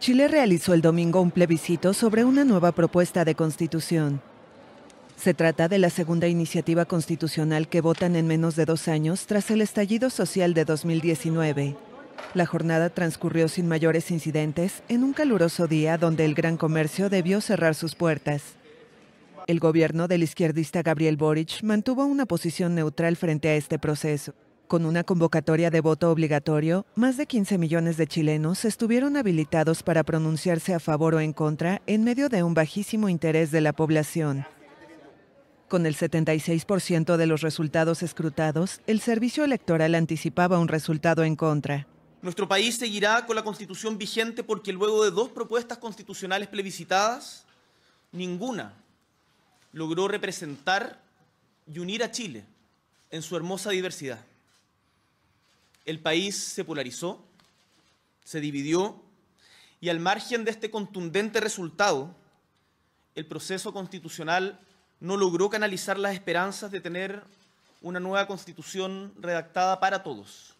Chile realizó el domingo un plebiscito sobre una nueva propuesta de constitución. Se trata de la segunda iniciativa constitucional que votan en menos de dos años tras el estallido social de 2019. La jornada transcurrió sin mayores incidentes en un caluroso día donde el gran comercio debió cerrar sus puertas. El gobierno del izquierdista Gabriel Boric mantuvo una posición neutral frente a este proceso. Con una convocatoria de voto obligatorio, más de 15 millones de chilenos estuvieron habilitados para pronunciarse a favor o en contra en medio de un bajísimo interés de la población. Con el 76% de los resultados escrutados, el servicio electoral anticipaba un resultado en contra. Nuestro país seguirá con la constitución vigente porque luego de dos propuestas constitucionales plebiscitadas, ninguna logró representar y unir a Chile en su hermosa diversidad el país se polarizó, se dividió y al margen de este contundente resultado, el proceso constitucional no logró canalizar las esperanzas de tener una nueva constitución redactada para todos.